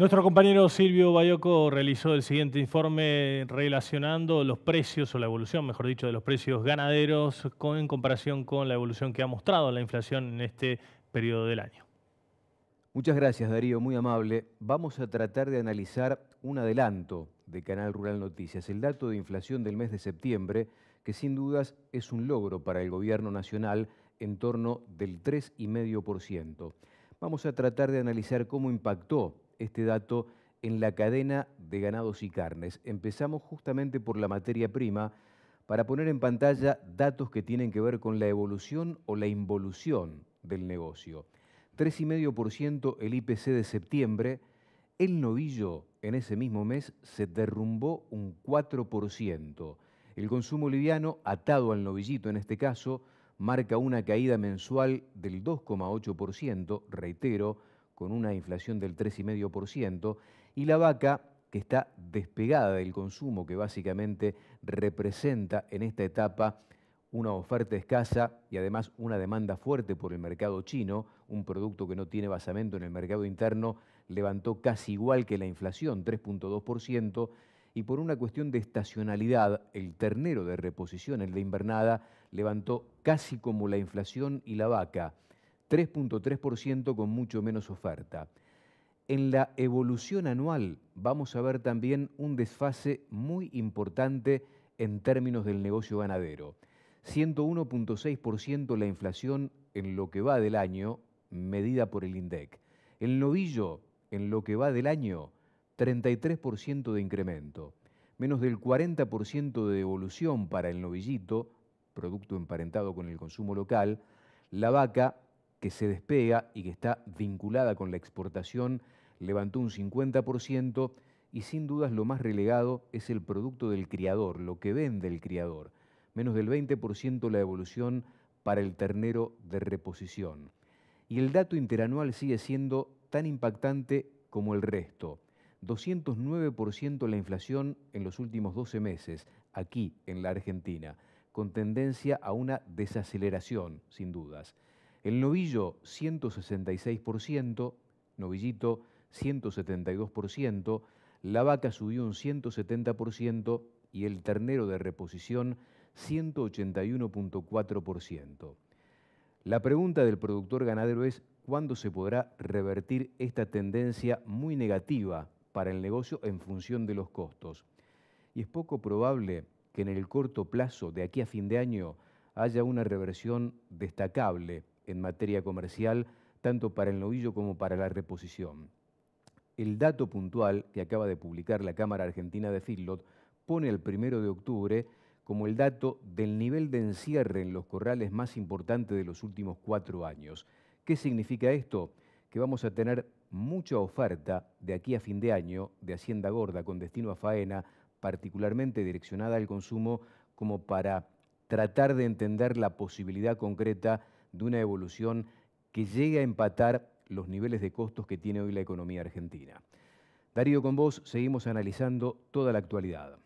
Nuestro compañero Silvio Bayoco realizó el siguiente informe relacionando los precios, o la evolución, mejor dicho, de los precios ganaderos con, en comparación con la evolución que ha mostrado la inflación en este periodo del año. Muchas gracias, Darío, muy amable. Vamos a tratar de analizar un adelanto de Canal Rural Noticias, el dato de inflación del mes de septiembre, que sin dudas es un logro para el gobierno nacional en torno del 3,5%. Vamos a tratar de analizar cómo impactó este dato en la cadena de ganados y carnes. Empezamos justamente por la materia prima para poner en pantalla datos que tienen que ver con la evolución o la involución del negocio. 3,5% el IPC de septiembre, el novillo en ese mismo mes se derrumbó un 4%. El consumo liviano, atado al novillito en este caso, marca una caída mensual del 2,8%, reitero, con una inflación del 3,5%, y la vaca, que está despegada del consumo, que básicamente representa en esta etapa una oferta escasa y además una demanda fuerte por el mercado chino, un producto que no tiene basamento en el mercado interno, levantó casi igual que la inflación, 3.2%, y por una cuestión de estacionalidad, el ternero de reposición, el de invernada, levantó casi como la inflación y la vaca. 3.3% con mucho menos oferta. En la evolución anual vamos a ver también un desfase muy importante en términos del negocio ganadero. 101.6% la inflación en lo que va del año, medida por el INDEC. El novillo, en lo que va del año, 33% de incremento. Menos del 40% de evolución para el novillito, producto emparentado con el consumo local. La vaca, que se despega y que está vinculada con la exportación levantó un 50% y sin dudas lo más relegado es el producto del criador, lo que vende el criador, menos del 20% la evolución para el ternero de reposición. Y el dato interanual sigue siendo tan impactante como el resto. 209% la inflación en los últimos 12 meses, aquí en la Argentina, con tendencia a una desaceleración, sin dudas. El novillo 166%, novillito 172%, la vaca subió un 170% y el ternero de reposición 181.4%. La pregunta del productor ganadero es cuándo se podrá revertir esta tendencia muy negativa para el negocio en función de los costos. Y es poco probable que en el corto plazo, de aquí a fin de año, haya una reversión destacable en materia comercial, tanto para el novillo como para la reposición. El dato puntual que acaba de publicar la Cámara Argentina de Fitlot, pone el primero de octubre como el dato del nivel de encierre en los corrales más importante de los últimos cuatro años. ¿Qué significa esto? Que vamos a tener mucha oferta de aquí a fin de año de Hacienda Gorda con destino a faena, particularmente direccionada al consumo, como para tratar de entender la posibilidad concreta de una evolución que llegue a empatar los niveles de costos que tiene hoy la economía argentina. Darío, con vos seguimos analizando toda la actualidad.